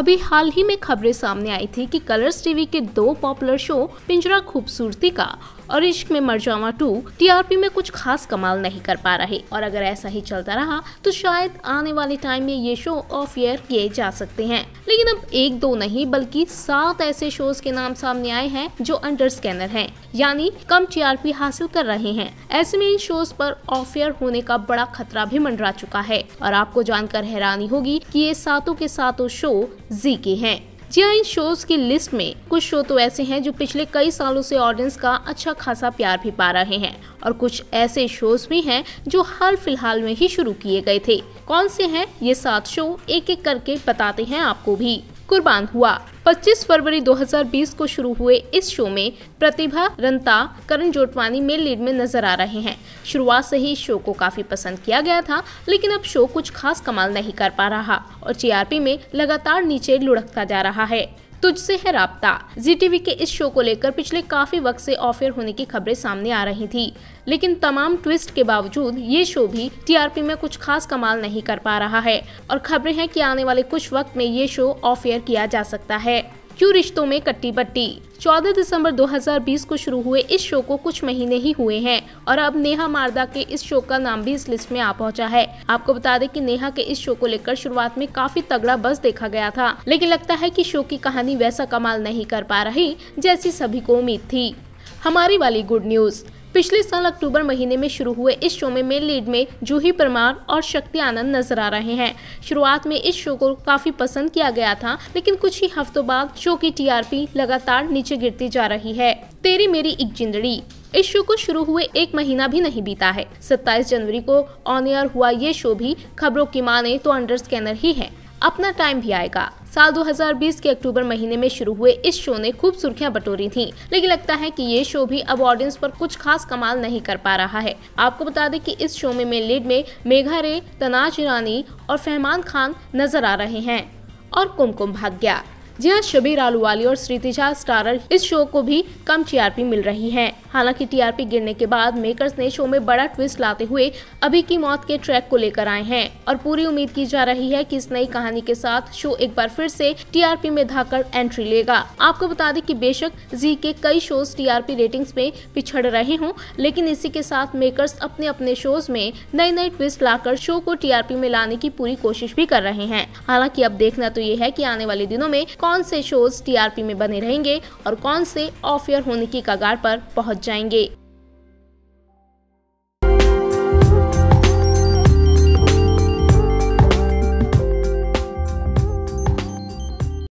अभी हाल ही में खबरें सामने आई थी कि कलर्स टीवी के दो पॉपुलर शो पिंजरा खूबसूरती का और इश्क में मरजामा टू टीआरपी में कुछ खास कमाल नहीं कर पा रहे और अगर ऐसा ही चलता रहा तो शायद आने वाले टाइम में ये शो ऑफ एयर किए जा सकते हैं लेकिन अब एक दो नहीं बल्कि सात ऐसे शोज के नाम सामने आए हैं जो अंडर स्कैनर है यानी कम टीआरपी हासिल कर रहे हैं ऐसे में इन शोज पर ऑफ एयर होने का बड़ा खतरा भी मंडरा चुका है और आपको जानकर हैरानी होगी कि ये सातों के सातों शो जी की हैं जी इन शोज की लिस्ट में कुछ शो तो ऐसे हैं जो पिछले कई सालों से ऑडियंस का अच्छा खासा प्यार भी पा रहे हैं और कुछ ऐसे शोज भी हैं जो हाल फिलहाल में ही शुरू किए गए थे कौन से हैं ये सात शो एक एक करके बताते हैं आपको भी कुर्बान हुआ 25 फरवरी 2020 को शुरू हुए इस शो में प्रतिभा रंता करण जोटवानी मेन लीड में नजर आ रहे हैं शुरुआत से ही शो को काफी पसंद किया गया था लेकिन अब शो कुछ खास कमाल नहीं कर पा रहा और जीआरपी में लगातार नीचे लुढ़कता जा रहा है तुझसे है रबता जी टीवी के इस शो को लेकर पिछले काफी वक्त से ऑफेयर होने की खबरें सामने आ रही थी लेकिन तमाम ट्विस्ट के बावजूद ये शो भी टीआरपी में कुछ खास कमाल नहीं कर पा रहा है और खबरें हैं कि आने वाले कुछ वक्त में ये शो ऑफ एयर किया जा सकता है क्यों रिश्तों में कट्टी बट्टी 14 दिसंबर 2020 को शुरू हुए इस शो को कुछ महीने ही हुए हैं और अब नेहा मारदा के इस शो का नाम भी इस लिस्ट में आ पहुंचा है आपको बता दें कि नेहा के इस शो को लेकर शुरुआत में काफी तगड़ा बस देखा गया था लेकिन लगता है कि शो की कहानी वैसा कमाल नहीं कर पा रही जैसी सभी को उम्मीद थी हमारी वाली गुड न्यूज पिछले साल अक्टूबर महीने में शुरू हुए इस शो में मेन लीड में जूही परमार और शक्ति आनंद नजर आ रहे हैं शुरुआत में इस शो को काफी पसंद किया गया था लेकिन कुछ ही हफ्तों बाद शो की टीआरपी लगातार नीचे गिरती जा रही है तेरी मेरी एक जिंदड़ी इस शो को शुरू हुए एक महीना भी नहीं बीता है 27 जनवरी को ऑन एयर हुआ ये शो भी खबरों की माने तो अंडर स्कैनर ही है अपना टाइम भी आएगा साल 2020 के अक्टूबर महीने में शुरू हुए इस शो ने खूब सुर्खियां बटोरी थी लेकिन लगता है की ये शो भी अब ऑडियंस पर कुछ खास कमाल नहीं कर पा रहा है आपको बता दें की इस शो में मेन लीड में मेघा रे तनाज ईरानी और फहमान खान नजर आ रहे हैं और कुमकुम भाग्या जी हाँ शबीर आलूवाली और श्रीतिजा स्टारर इस शो को भी कम टी मिल रही है हालांकि टीआरपी गिरने के बाद मेकर्स ने शो में बड़ा ट्विस्ट लाते हुए अभी की मौत के ट्रैक को लेकर आए हैं और पूरी उम्मीद की जा रही है कि इस नई कहानी के साथ शो एक बार फिर से टीआरपी में धाकर एंट्री लेगा आपको बता दें कि बेशक जी के कई शोज टीआरपी रेटिंग्स में पिछड़ रहे हों लेकिन इसी के साथ मेकर्स अपने अपने शोज में नई नई ट्विस्ट लाकर शो को टीआरपी में लाने की पूरी कोशिश भी कर रहे हैं हालांकि अब देखना तो ये है की आने वाले दिनों में कौन से शोज टीआरपी में बने रहेंगे और कौन से ऑफ एयर होने की कगार पर पहुंच पहुंच जाएंगे